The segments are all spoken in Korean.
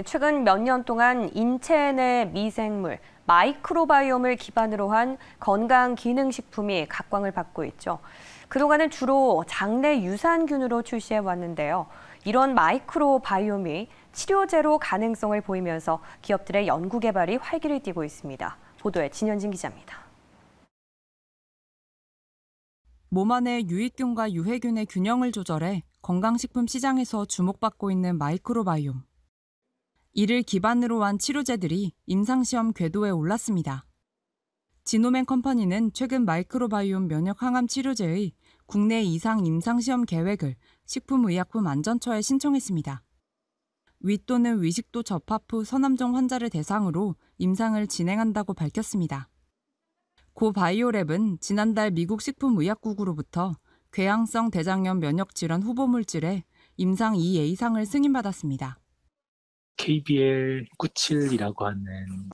네, 최근 몇 년 동안 인체 내 미생물, 마이크로바이옴을 기반으로 한 건강기능식품이 각광을 받고 있죠. 그동안은 주로 장내 유산균으로 출시해 왔는데요. 이런 마이크로바이옴이 치료제로 가능성을 보이면서 기업들의 연구개발이 활기를 띠고 있습니다. 보도에 진현진 기자입니다. 몸 안의 유익균과 유해균의 균형을 조절해 건강식품 시장에서 주목받고 있는 마이크로바이옴. 이를 기반으로 한 치료제들이 임상시험 궤도에 올랐습니다. 지노맨 컴퍼니는 최근 마이크로바이옴 면역 항암 치료제의 국내 이상 임상시험 계획을 식품의약품안전처에 신청했습니다. 위 또는 위식도 접합 후 선암종 환자를 대상으로 임상을 진행한다고 밝혔습니다. 고 바이오랩은 지난달 미국 식품의약국으로부터 궤양성 대장염 면역 질환 후보 물질의 임상 2A상을 승인받았습니다. KBL97이라고 하는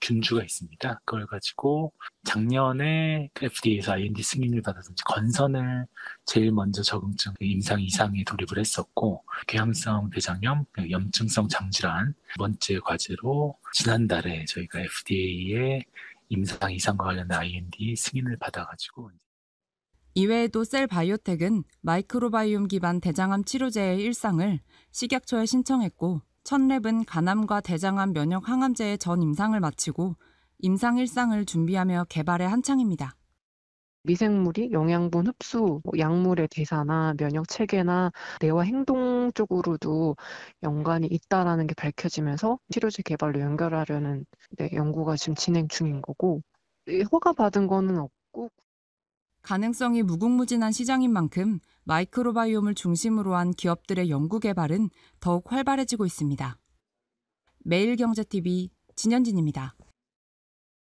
균주가 있습니다. 그걸 가지고 작년에 FDA에서 IND 승인을 받아서 건선을 제일 먼저 적응증 임상 이상에 돌입을 했었고 궤양성 대장염, 염증성 장질환 두 번째 과제로 지난달에 저희가 f d a 에 임상 이상과 관련된 IND 승인을 받아가지고 이외에도 셀 바이오텍은 마이크로바이옴 기반 대장암 치료제의 일상을 식약처에 신청했고 천 랩은 간암과 대장암 면역 항암제의 전 임상을 마치고 임상 일상을 준비하며 개발에 한창입니다. 미생물이 영양분 흡수, 뭐 약물의 대사나 면역 체계나 뇌와 행동 쪽으로도 연관이 있다라는 게 밝혀지면서 치료제 개발로 연결하려는 네, 연구가 지금 진행 중인 거고 허가 받은 거는 없고 가능성이 무궁무진한 시장인 만큼 마이크로바이옴을 중심으로 한 기업들의 연구개발은 더욱 활발해지고 있습니다. 매일경제TV 진현진입니다.